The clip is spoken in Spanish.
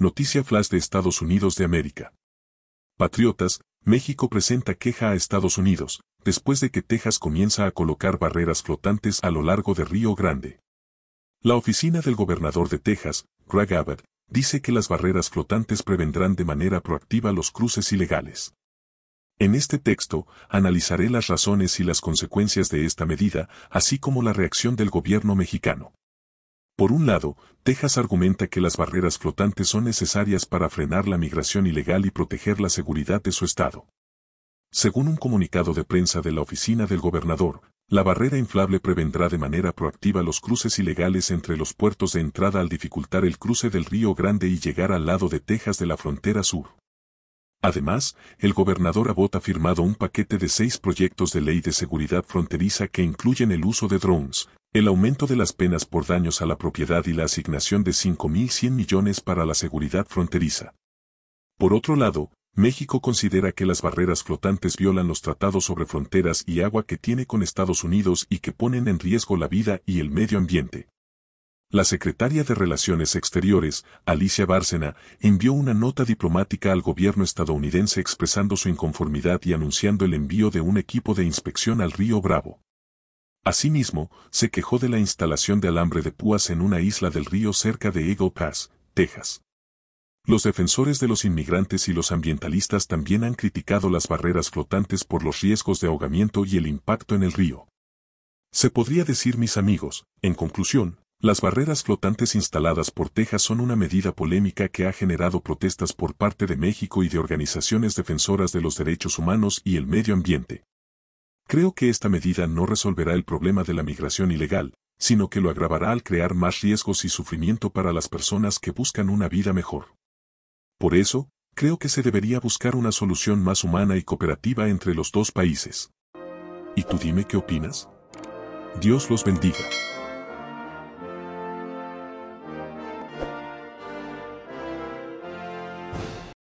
Noticia Flash de Estados Unidos de América. Patriotas, México presenta queja a Estados Unidos, después de que Texas comienza a colocar barreras flotantes a lo largo de Río Grande. La oficina del gobernador de Texas, Greg Abbott, dice que las barreras flotantes prevendrán de manera proactiva los cruces ilegales. En este texto, analizaré las razones y las consecuencias de esta medida, así como la reacción del gobierno mexicano. Por un lado, Texas argumenta que las barreras flotantes son necesarias para frenar la migración ilegal y proteger la seguridad de su estado. Según un comunicado de prensa de la oficina del gobernador, la barrera inflable prevendrá de manera proactiva los cruces ilegales entre los puertos de entrada al dificultar el cruce del Río Grande y llegar al lado de Texas de la frontera sur. Además, el gobernador Abbott ha firmado un paquete de seis proyectos de ley de seguridad fronteriza que incluyen el uso de drones, el aumento de las penas por daños a la propiedad y la asignación de 5.100 millones para la seguridad fronteriza. Por otro lado, México considera que las barreras flotantes violan los tratados sobre fronteras y agua que tiene con Estados Unidos y que ponen en riesgo la vida y el medio ambiente. La secretaria de Relaciones Exteriores, Alicia Bárcena, envió una nota diplomática al gobierno estadounidense expresando su inconformidad y anunciando el envío de un equipo de inspección al río Bravo. Asimismo, se quejó de la instalación de alambre de púas en una isla del río cerca de Eagle Pass, Texas. Los defensores de los inmigrantes y los ambientalistas también han criticado las barreras flotantes por los riesgos de ahogamiento y el impacto en el río. Se podría decir, mis amigos, en conclusión, las barreras flotantes instaladas por Texas son una medida polémica que ha generado protestas por parte de México y de organizaciones defensoras de los derechos humanos y el medio ambiente. Creo que esta medida no resolverá el problema de la migración ilegal, sino que lo agravará al crear más riesgos y sufrimiento para las personas que buscan una vida mejor. Por eso, creo que se debería buscar una solución más humana y cooperativa entre los dos países. ¿Y tú dime qué opinas? Dios los bendiga.